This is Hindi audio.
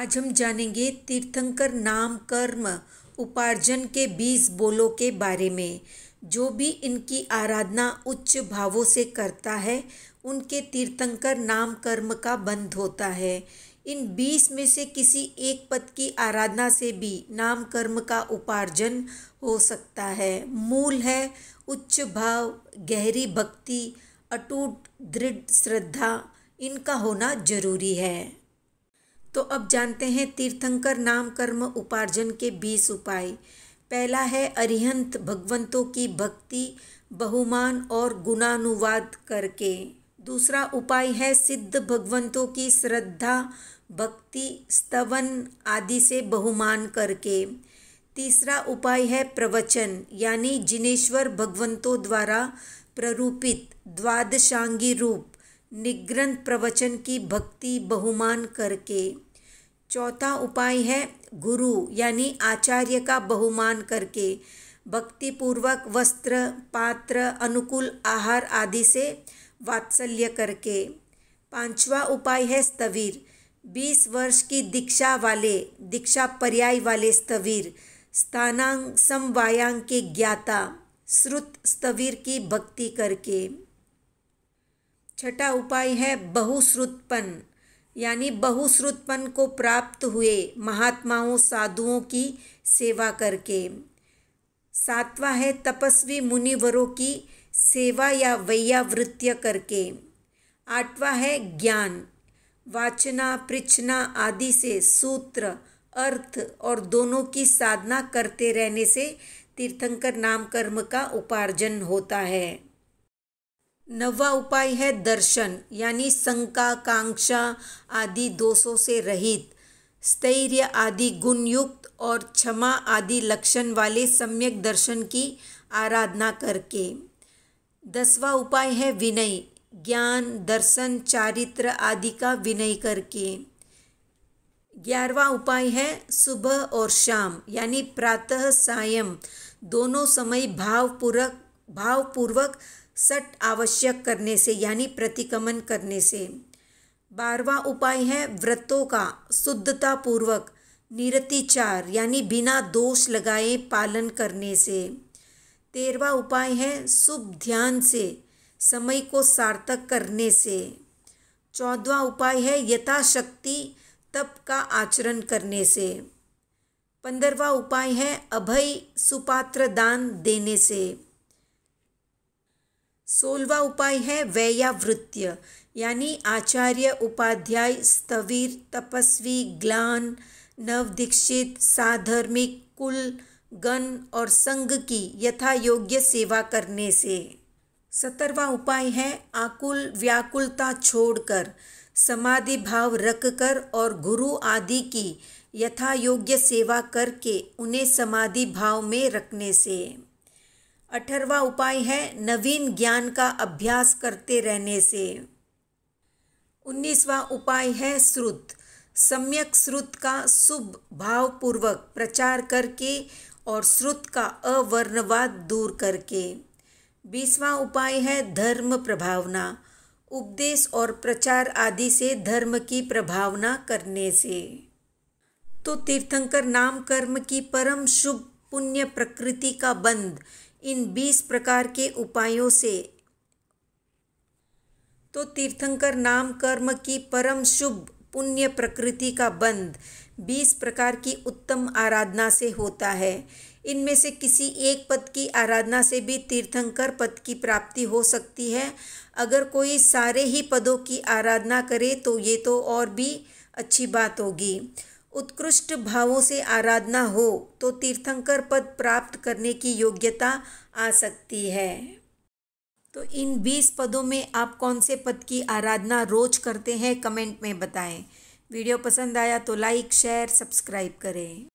आज हम जानेंगे तीर्थंकर नाम कर्म उपार्जन के बीस बोलों के बारे में जो भी इनकी आराधना उच्च भावों से करता है उनके तीर्थंकर नाम कर्म का बंध होता है इन बीस में से किसी एक पद की आराधना से भी नाम कर्म का उपार्जन हो सकता है मूल है उच्च भाव गहरी भक्ति अटूट दृढ़ श्रद्धा इनका होना जरूरी है तो अब जानते हैं तीर्थंकर नाम कर्म उपार्जन के बीस उपाय पहला है अरिहंत भगवंतों की भक्ति बहुमान और गुणानुवाद करके दूसरा उपाय है सिद्ध भगवंतों की श्रद्धा भक्ति स्तवन आदि से बहुमान करके तीसरा उपाय है प्रवचन यानी जिनेश्वर भगवंतों द्वारा प्ररूपित द्वादशांगी रूप निग्रंथ प्रवचन की भक्ति बहुमान करके चौथा उपाय है गुरु यानी आचार्य का बहुमान करके भक्तिपूर्वक वस्त्र पात्र अनुकूल आहार आदि से वात्सल्य करके पांचवा उपाय है स्तवीर बीस वर्ष की दीक्षा वाले दीक्षा पर्याय वाले स्तवीर स्थानांग समवायांग के ज्ञाता श्रुत स्तवीर की भक्ति करके छठा उपाय है बहुश्रुतपन यानी बहुश्रुतपन को प्राप्त हुए महात्माओं साधुओं की सेवा करके सातवां है तपस्वी मुनिवरों की सेवा या वैयावृत्य करके आठवां है ज्ञान वाचना पृछना आदि से सूत्र अर्थ और दोनों की साधना करते रहने से तीर्थंकर नाम कर्म का उपार्जन होता है नवा उपाय है दर्शन यानी कांक्षा आदि दोषों से रहित स्थैर्य आदि गुणयुक्त और क्षमा आदि लक्षण वाले सम्यक दर्शन की आराधना करके दसवा उपाय है विनय ज्ञान दर्शन चारित्र आदि का विनय करके ग्यारहवा उपाय है सुबह और शाम यानी प्रातः सायं दोनों समय भावपूर्वक भावपूर्वक सट आवश्यक करने से यानी प्रतिकमन करने से बारवा उपाय है व्रतों का शुद्धता पूर्वक निरतिचार यानी बिना दोष लगाए पालन करने से तेरवा उपाय है शुभ ध्यान से समय को सार्थक करने से चौदवा उपाय है यथाशक्ति तप का आचरण करने से पंद्रवा उपाय है अभय सुपात्र दान देने से सोलवा उपाय है वैयावृत्य यानी आचार्य उपाध्याय स्थवीर तपस्वी ग्लान नव दीक्षित साधर्मिक कुल गण और संघ की यथा योग्य सेवा करने से सत्तरवा उपाय है आकुल व्याकुलता छोड़कर समाधि भाव रखकर और गुरु आदि की यथा योग्य सेवा करके उन्हें समाधि भाव में रखने से अठारवा उपाय है नवीन ज्ञान का अभ्यास करते रहने से उन्नीसवा उपाय है श्रुत सम्यक श्रुत का शुभ भावपूर्वक प्रचार करके और श्रुत का अवर्णवाद दूर करके बीसवा उपाय है धर्म प्रभावना उपदेश और प्रचार आदि से धर्म की प्रभावना करने से तो तीर्थंकर नाम कर्म की परम शुभ पुण्य प्रकृति का बंद इन बीस प्रकार के उपायों से तो तीर्थंकर नाम कर्म की परम शुभ पुण्य प्रकृति का बंद बीस प्रकार की उत्तम आराधना से होता है इनमें से किसी एक पद की आराधना से भी तीर्थंकर पद की प्राप्ति हो सकती है अगर कोई सारे ही पदों की आराधना करे तो ये तो और भी अच्छी बात होगी उत्कृष्ट भावों से आराधना हो तो तीर्थंकर पद प्राप्त करने की योग्यता आ सकती है तो इन बीस पदों में आप कौन से पद की आराधना रोज करते हैं कमेंट में बताएं वीडियो पसंद आया तो लाइक शेयर सब्सक्राइब करें